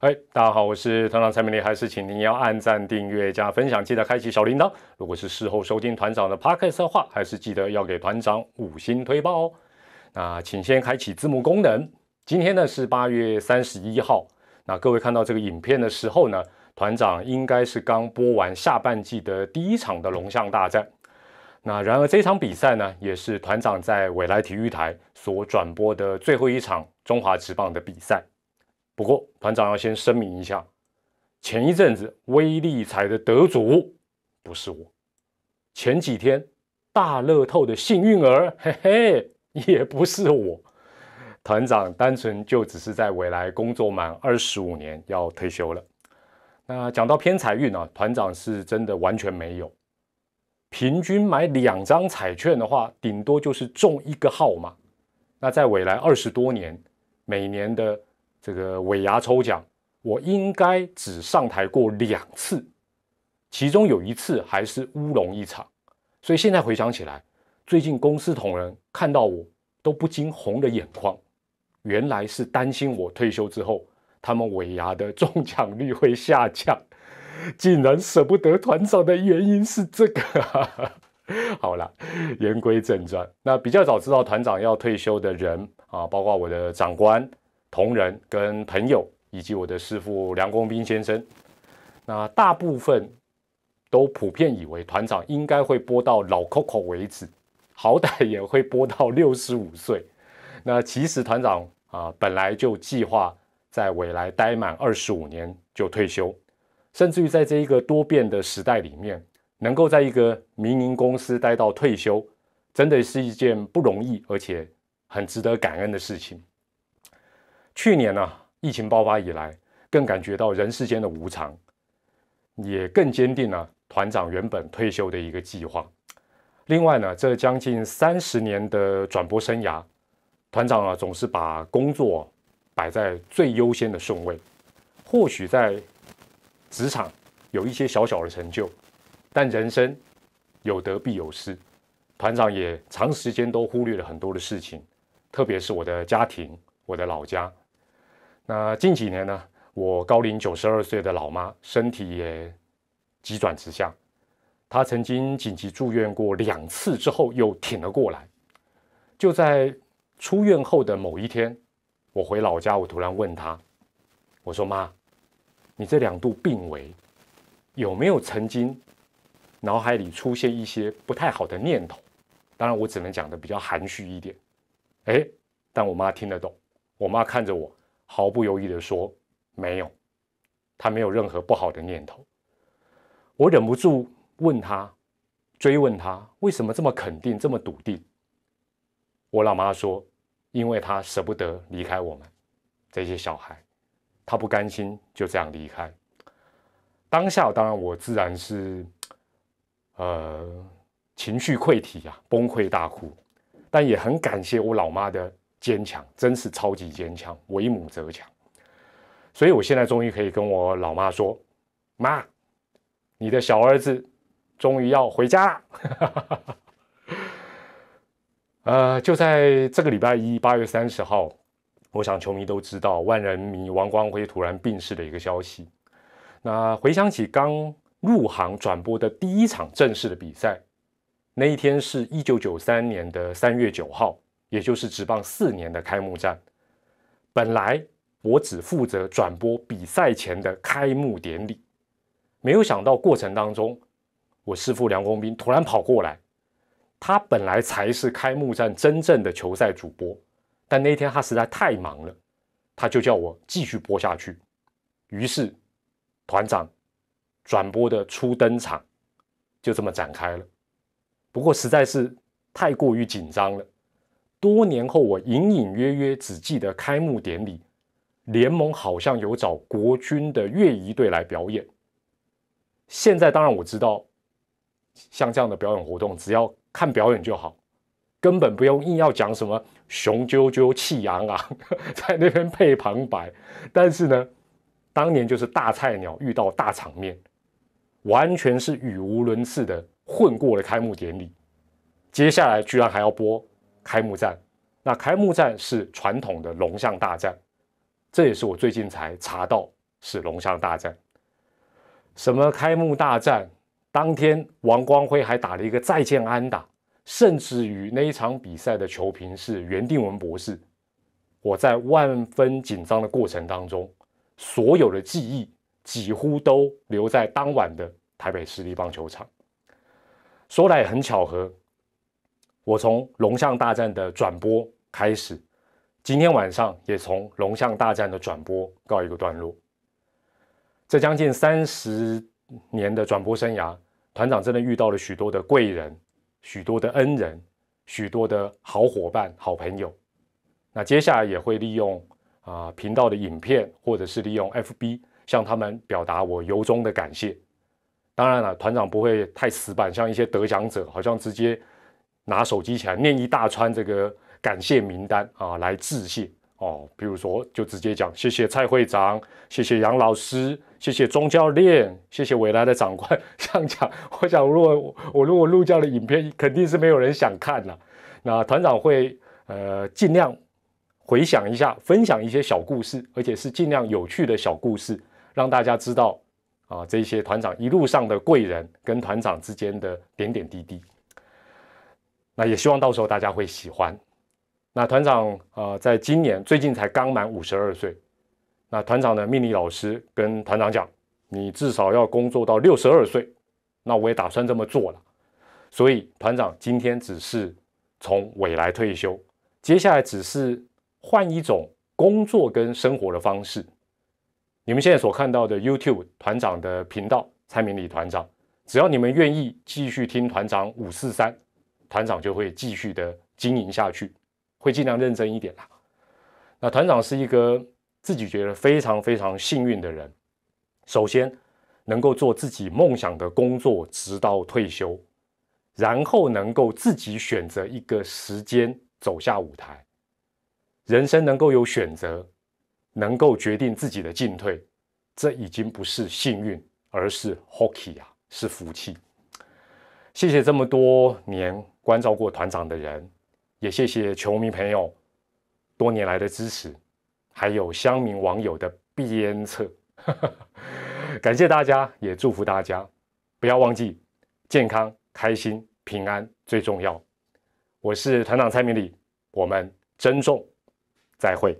哎，大家好，我是团长蔡明丽，还是请您要按赞、订阅加分享，记得开启小铃铛。如果是事后收听团长的 podcast 的话，还是记得要给团长五星推报哦。那请先开启字幕功能。今天呢是八月三十一号。那各位看到这个影片的时候呢，团长应该是刚播完下半季的第一场的龙象大战。那然而这场比赛呢，也是团长在未来体育台所转播的最后一场中华职棒的比赛。不过团长要先声明一下，前一阵子微利彩的得主不是我，前几天大乐透的幸运儿，嘿嘿，也不是我。团长单纯就只是在未来工作满二十五年要退休了。那讲到偏财运呢，团长是真的完全没有。平均买两张彩券的话，顶多就是中一个号码。那在未来二十多年，每年的。这个尾牙抽奖，我应该只上台过两次，其中有一次还是乌龙一场。所以现在回想起来，最近公司同仁看到我都不禁红了眼眶，原来是担心我退休之后，他们尾牙的中奖率会下降，竟然舍不得团长的原因是这个。好了，言归正传，那比较早知道团长要退休的人啊，包括我的长官。同仁、跟朋友以及我的师傅梁公斌先生，那大部分都普遍以为团长应该会播到老 COCO 为止，好歹也会播到六十五岁。那其实团长啊，本来就计划在未来待满二十五年就退休，甚至于在这一个多变的时代里面，能够在一个民营公司待到退休，真的是一件不容易而且很值得感恩的事情。去年呢，疫情爆发以来，更感觉到人世间的无常，也更坚定了团长原本退休的一个计划。另外呢，这将近三十年的转播生涯，团长啊总是把工作摆在最优先的顺位。或许在职场有一些小小的成就，但人生有得必有失，团长也长时间都忽略了很多的事情，特别是我的家庭，我的老家。那近几年呢，我高龄九十二岁的老妈身体也急转直下，她曾经紧急住院过两次，之后又挺了过来。就在出院后的某一天，我回老家，我突然问她：“我说妈，你这两度病危，有没有曾经脑海里出现一些不太好的念头？”当然，我只能讲的比较含蓄一点。哎，但我妈听得懂。我妈看着我。毫不犹豫地说：“没有，他没有任何不好的念头。”我忍不住问他，追问他为什么这么肯定，这么笃定。我老妈说：“因为他舍不得离开我们这些小孩，他不甘心就这样离开。”当下当然我自然是，呃，情绪溃堤啊，崩溃大哭，但也很感谢我老妈的。坚强，真是超级坚强，为母则强。所以，我现在终于可以跟我老妈说：“妈，你的小儿子终于要回家了。”呃，就在这个礼拜一，八月三十号，我想球迷都知道，万人迷王光辉突然病逝的一个消息。那回想起刚入行转播的第一场正式的比赛，那一天是一九九三年的三月九号。也就是只棒四年的开幕战，本来我只负责转播比赛前的开幕典礼，没有想到过程当中，我师父梁公兵突然跑过来，他本来才是开幕战真正的球赛主播，但那天他实在太忙了，他就叫我继续播下去。于是团长转播的初登场就这么展开了，不过实在是太过于紧张了。多年后，我隐隐约约只记得开幕典礼，联盟好像有找国军的越仪队来表演。现在当然我知道，像这样的表演活动，只要看表演就好，根本不用硬要讲什么雄赳赳气昂昂 在那边配旁白。但是呢，当年就是大菜鸟遇到大场面，完全是语无伦次的混过了开幕典礼。接下来居然还要播。开幕战，那开幕战是传统的龙象大战，这也是我最近才查到是龙象大战。什么开幕大战？当天王光辉还打了一个再见安打，甚至于那一场比赛的球评是袁定文博士。我在万分紧张的过程当中，所有的记忆几乎都留在当晚的台北市立棒球场。说来也很巧合。我从龙象大战的转播开始，今天晚上也从龙象大战的转播告一个段落。这将近三十年的转播生涯，团长真的遇到了许多的贵人、许多的恩人、许多的好伙伴、好朋友。那接下来也会利用啊频道的影片，或者是利用 FB 向他们表达我由衷的感谢。当然了，团长不会太死板，像一些得奖者，好像直接。拿手机起来念一大串这个感谢名单啊，来致谢哦。比如说，就直接讲谢谢蔡会长，谢谢杨老师，谢谢钟教练，谢谢未来的长官，这 样讲。我想，如果我如果录这样的影片，肯定是没有人想看了。那团长会呃尽量回想一下，分享一些小故事，而且是尽量有趣的小故事，让大家知道啊这些团长一路上的贵人跟团长之间的点点滴滴。那也希望到时候大家会喜欢。那团长呃，在今年最近才刚满五十二岁。那团长呢，命理老师跟团长讲：“你至少要工作到六十二岁。”那我也打算这么做了。所以团长今天只是从未来退休，接下来只是换一种工作跟生活的方式。你们现在所看到的 YouTube 团长的频道蔡明理团长，只要你们愿意继续听团长五四三。团长就会继续的经营下去，会尽量认真一点啦。那团长是一个自己觉得非常非常幸运的人。首先，能够做自己梦想的工作直到退休，然后能够自己选择一个时间走下舞台，人生能够有选择，能够决定自己的进退，这已经不是幸运，而是 hockey 啊，是福气。谢谢这么多年。关照过团长的人，也谢谢球迷朋友多年来的支持，还有乡民网友的鞭策，感谢大家，也祝福大家，不要忘记健康、开心、平安最重要。我是团长蔡明礼，我们珍重，再会。